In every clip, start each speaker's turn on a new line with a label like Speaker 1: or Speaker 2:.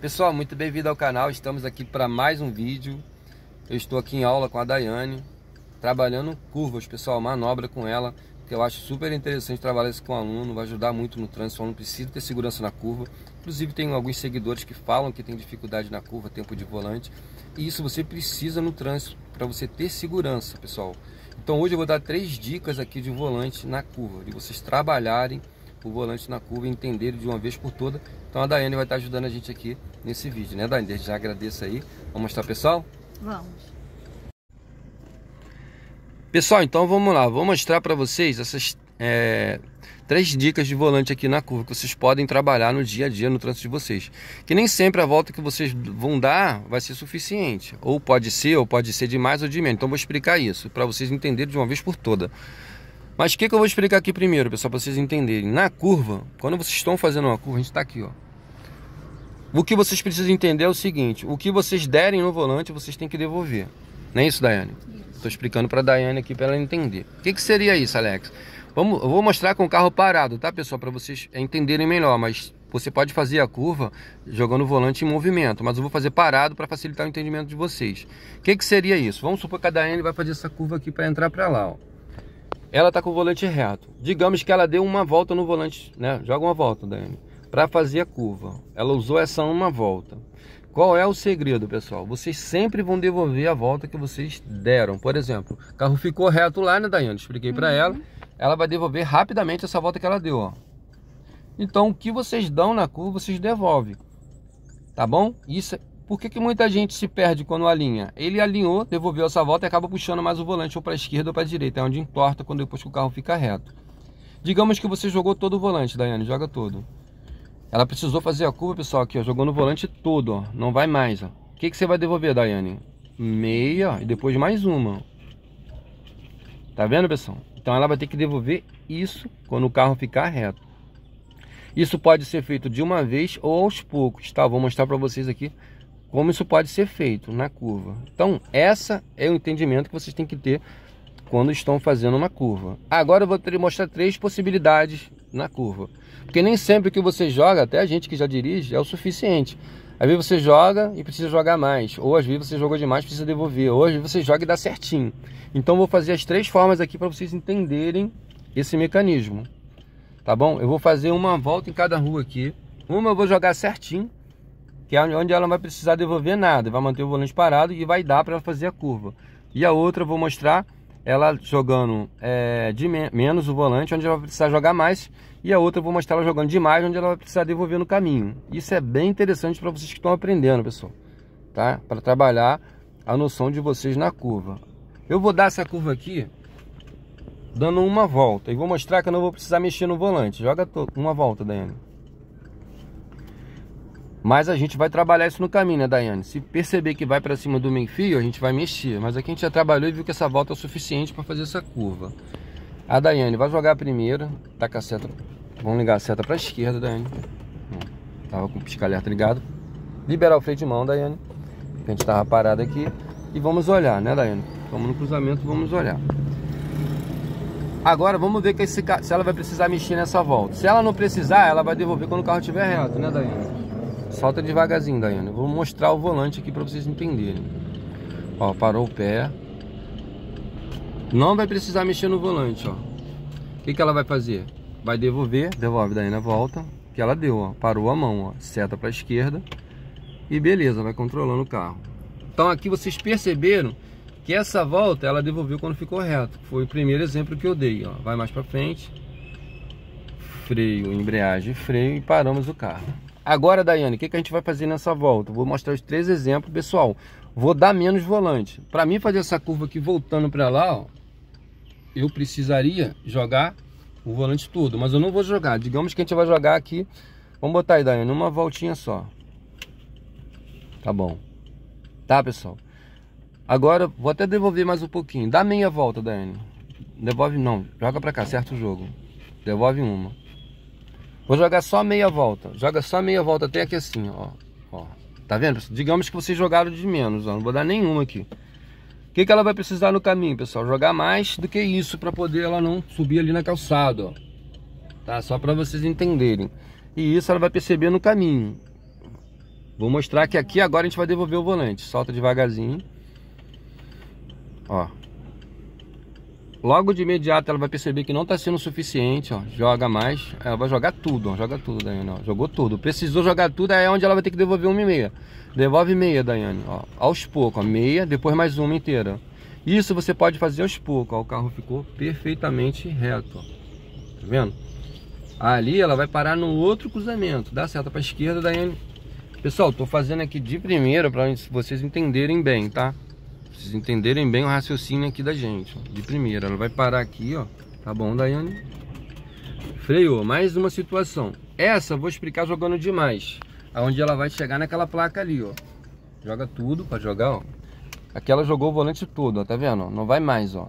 Speaker 1: Pessoal, muito bem-vindo ao canal. Estamos aqui para mais um vídeo. Eu estou aqui em aula com a Daiane, trabalhando curvas, pessoal, manobra com ela, que eu acho super interessante trabalhar isso com o aluno, vai ajudar muito no trânsito, o aluno precisa ter segurança na curva. Inclusive tem alguns seguidores que falam que tem dificuldade na curva, tempo de volante, e isso você precisa no trânsito para você ter segurança, pessoal. Então hoje eu vou dar três dicas aqui de volante na curva, de vocês trabalharem o volante na curva e entender de uma vez por toda. Então a Daiane vai estar ajudando a gente aqui nesse vídeo, né Daiane? Desde já agradeço aí. Vamos mostrar pessoal? Vamos. Pessoal, então vamos lá. Vou mostrar para vocês essas é, três dicas de volante aqui na curva que vocês podem trabalhar no dia a dia no trânsito de vocês. Que nem sempre a volta que vocês vão dar vai ser suficiente. Ou pode ser, ou pode ser de mais ou de menos. Então vou explicar isso para vocês entenderem de uma vez por toda. Mas o que, que eu vou explicar aqui primeiro, pessoal, para vocês entenderem. Na curva, quando vocês estão fazendo uma curva, a gente está aqui, ó. O que vocês precisam entender é o seguinte: o que vocês derem no volante, vocês têm que devolver. Não é isso, Daiane? Estou explicando para a Daiane aqui para ela entender. O que, que seria isso, Alex? Vamos, eu vou mostrar com o carro parado, tá, pessoal? Para vocês entenderem melhor. Mas você pode fazer a curva jogando o volante em movimento. Mas eu vou fazer parado para facilitar o entendimento de vocês. O que, que seria isso? Vamos supor que a Daiane vai fazer essa curva aqui para entrar para lá, ó ela está com o volante reto. Digamos que ela deu uma volta no volante, né? Joga uma volta, Dani, para fazer a curva. Ela usou essa uma volta. Qual é o segredo, pessoal? Vocês sempre vão devolver a volta que vocês deram. Por exemplo, o carro ficou reto lá, né, Daiane? Expliquei uhum. para ela. Ela vai devolver rapidamente essa volta que ela deu, ó. Então, o que vocês dão na curva, vocês devolvem. Tá bom? Isso é por que, que muita gente se perde quando alinha? Ele alinhou, devolveu essa volta e acaba puxando mais o volante ou para a esquerda ou para a direita, é onde entorta quando depois que o carro fica reto. Digamos que você jogou todo o volante, Daiane, joga todo. Ela precisou fazer a curva, pessoal, aqui, ó, jogou no volante todo, ó, não vai mais. O que, que você vai devolver, Daiane? Meia e depois mais uma. Tá vendo, pessoal? Então ela vai ter que devolver isso quando o carro ficar reto. Isso pode ser feito de uma vez ou aos poucos, tá? Vou mostrar para vocês aqui como isso pode ser feito na curva. Então, essa é o entendimento que vocês têm que ter quando estão fazendo uma curva. Agora eu vou te mostrar três possibilidades na curva. Porque nem sempre que você joga, até a gente que já dirige, é o suficiente. Às vezes você joga e precisa jogar mais, ou às vezes você jogou demais precisa devolver, Hoje você joga e dá certinho. Então vou fazer as três formas aqui para vocês entenderem esse mecanismo. Tá bom? Eu vou fazer uma volta em cada rua aqui. Uma eu vou jogar certinho, que é onde ela não vai precisar devolver nada, vai manter o volante parado e vai dar para ela fazer a curva. E a outra eu vou mostrar ela jogando é, de menos o volante, onde ela vai precisar jogar mais, e a outra eu vou mostrar ela jogando demais, onde ela vai precisar devolver no caminho. Isso é bem interessante para vocês que estão aprendendo, pessoal, tá? Para trabalhar a noção de vocês na curva. Eu vou dar essa curva aqui dando uma volta e vou mostrar que eu não vou precisar mexer no volante. Joga uma volta, Daniel. Mas a gente vai trabalhar isso no caminho, né, Daiane? Se perceber que vai para cima do meio fio, a gente vai mexer. Mas aqui a gente já trabalhou e viu que essa volta é o suficiente para fazer essa curva. A Daiane vai jogar a primeira, tá com a seta. Vamos ligar a seta para a esquerda, Daiane. Hum, tava com o pisca-alerta ligado. Liberar o freio de mão, Daiane. A gente tava parado aqui. E vamos olhar, né, Daiane? Vamos no cruzamento, vamos olhar. Agora vamos ver esse, se ela vai precisar mexer nessa volta. Se ela não precisar, ela vai devolver quando o carro estiver reto, né, Daiane? Solta devagarzinho, Daiane. Eu vou mostrar o volante aqui para vocês entenderem. Ó, parou o pé. Não vai precisar mexer no volante, ó. O que, que ela vai fazer? Vai devolver, devolve daí volta, que ela deu, ó. Parou a mão, ó. Seta para esquerda. E beleza, vai controlando o carro. Então aqui vocês perceberam que essa volta ela devolveu quando ficou reto. Foi o primeiro exemplo que eu dei, ó. Vai mais para frente. Freio, embreagem, freio e paramos o carro. Agora, Daiane, o que, que a gente vai fazer nessa volta? Vou mostrar os três exemplos, pessoal. Vou dar menos volante. Para mim fazer essa curva aqui voltando para lá, ó, eu precisaria jogar o volante todo, mas eu não vou jogar. Digamos que a gente vai jogar aqui, vamos botar aí, Daiane, uma voltinha só. Tá bom. Tá, pessoal? Agora, vou até devolver mais um pouquinho. Dá meia volta, Daiane. Devolve não, joga para cá, certo o jogo. Devolve uma. Vou jogar só meia volta. Joga só meia volta até aqui assim, ó. ó. Tá vendo? Digamos que vocês jogaram de menos, ó. Não vou dar nenhuma aqui. O que, que ela vai precisar no caminho, pessoal? Jogar mais do que isso para poder ela não subir ali na calçada, ó. Tá? Só para vocês entenderem. E isso ela vai perceber no caminho. Vou mostrar que aqui agora a gente vai devolver o volante. Solta devagarzinho. Ó. Logo de imediato ela vai perceber que não está sendo suficiente, ó. Joga mais. Ela vai jogar tudo, ó. Joga tudo, Daiane, ó. Jogou tudo. Precisou jogar tudo, aí é onde ela vai ter que devolver uma e meia. Devolve meia, Daiane, ó. Aos poucos, ó. Meia, depois mais uma inteira. Isso você pode fazer aos poucos, ó. O carro ficou perfeitamente reto, ó. Tá vendo? Ali ela vai parar no outro cruzamento. Dá certo para esquerda, Daiane. Pessoal, tô fazendo aqui de primeira para vocês entenderem bem, tá? vocês entenderem bem o raciocínio aqui da gente. De primeira, ela vai parar aqui, ó. Tá bom, Daiane? Freou, mais uma situação. Essa eu vou explicar jogando demais. Aonde ela vai chegar naquela placa ali, ó. Joga tudo para jogar, ó. Aqui ela jogou o volante todo, ó, tá vendo? Não vai mais, ó.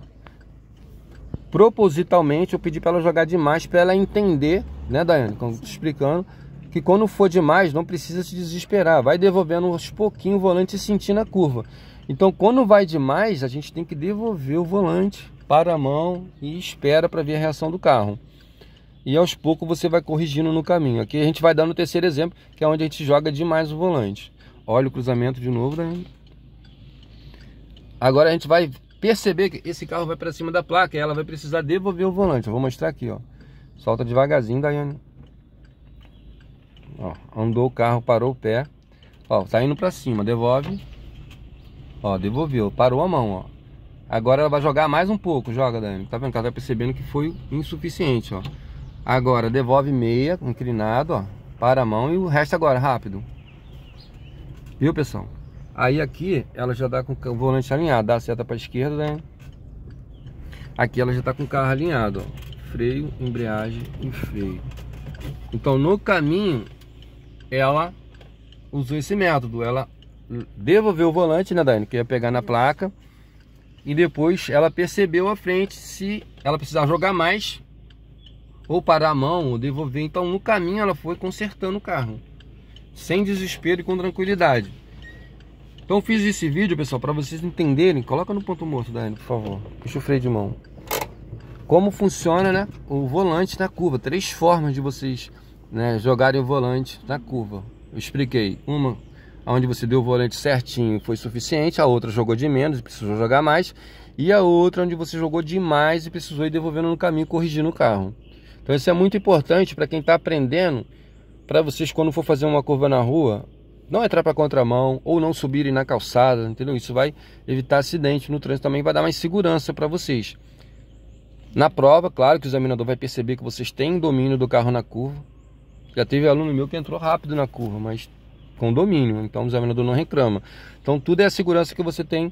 Speaker 1: Propositalmente eu pedi para ela jogar demais para ela entender, né, Daiane? Como eu tô explicando, que quando for demais não precisa se desesperar, vai devolvendo aos pouquinhos o volante e sentindo a curva. Então, quando vai demais, a gente tem que devolver o volante para a mão e espera para ver a reação do carro. E aos poucos você vai corrigindo no caminho. Aqui a gente vai dando o terceiro exemplo, que é onde a gente joga demais o volante. Olha o cruzamento de novo. Né? Agora a gente vai perceber que esse carro vai para cima da placa e ela vai precisar devolver o volante. Eu vou mostrar aqui, ó. Solta devagarzinho, Daiane. Ó, andou o carro, parou o pé. Ó, tá indo para cima, devolve. Ó, devolveu. Parou a mão, ó. Agora ela vai jogar mais um pouco. Joga, Dani. Tá vendo? Ela tá percebendo que foi insuficiente, ó. Agora, devolve meia, inclinado, ó. Para a mão e o resto agora, rápido. Viu, pessoal? Aí aqui, ela já dá tá com o volante alinhado. Dá a seta pra esquerda, né? Aqui ela já tá com o carro alinhado, ó. Freio, embreagem e freio. Então, no caminho, ela usou esse método. Ela devolver o volante, né, Daiane? Que ia pegar na placa. E depois ela percebeu a frente se ela precisar jogar mais ou parar a mão ou devolver. Então, no caminho, ela foi consertando o carro sem desespero e com tranquilidade. Então, fiz esse vídeo, pessoal, para vocês entenderem. Coloca no ponto morto, Daiane, por favor. Puxa o freio de mão. Como funciona né, o volante na curva. Três formas de vocês né, jogarem o volante na curva. Eu expliquei. Uma onde você deu o volante certinho foi suficiente, a outra jogou de menos e precisou jogar mais, e a outra onde você jogou demais e precisou ir devolvendo no caminho, corrigindo o carro. Então isso é muito importante para quem está aprendendo, para vocês quando for fazer uma curva na rua, não entrar para contramão ou não subirem na calçada, entendeu? Isso vai evitar acidente no trânsito também, vai dar mais segurança para vocês. Na prova, claro que o examinador vai perceber que vocês têm domínio do carro na curva. Já teve aluno meu que entrou rápido na curva, mas condomínio, então o examinador não reclama. Então tudo é a segurança que você tem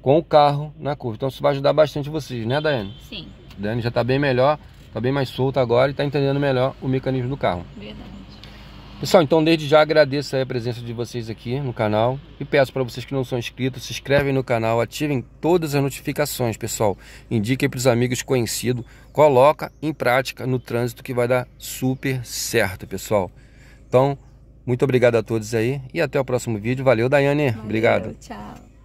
Speaker 1: com o carro na curva. Então isso vai ajudar bastante vocês, né, Daiane? Sim. Daiane já está bem melhor, está bem mais solta agora e está entendendo melhor o mecanismo do carro. Verdade. Pessoal, então desde já agradeço a presença de vocês aqui no canal e peço para vocês que não são inscritos, se inscrevem no canal, ativem todas as notificações, pessoal. Indiquem para os amigos conhecidos, coloca em prática no trânsito que vai dar super certo, pessoal. Então, muito obrigado a todos aí e até o próximo vídeo. Valeu, Daiane. Valeu, obrigado. Tchau.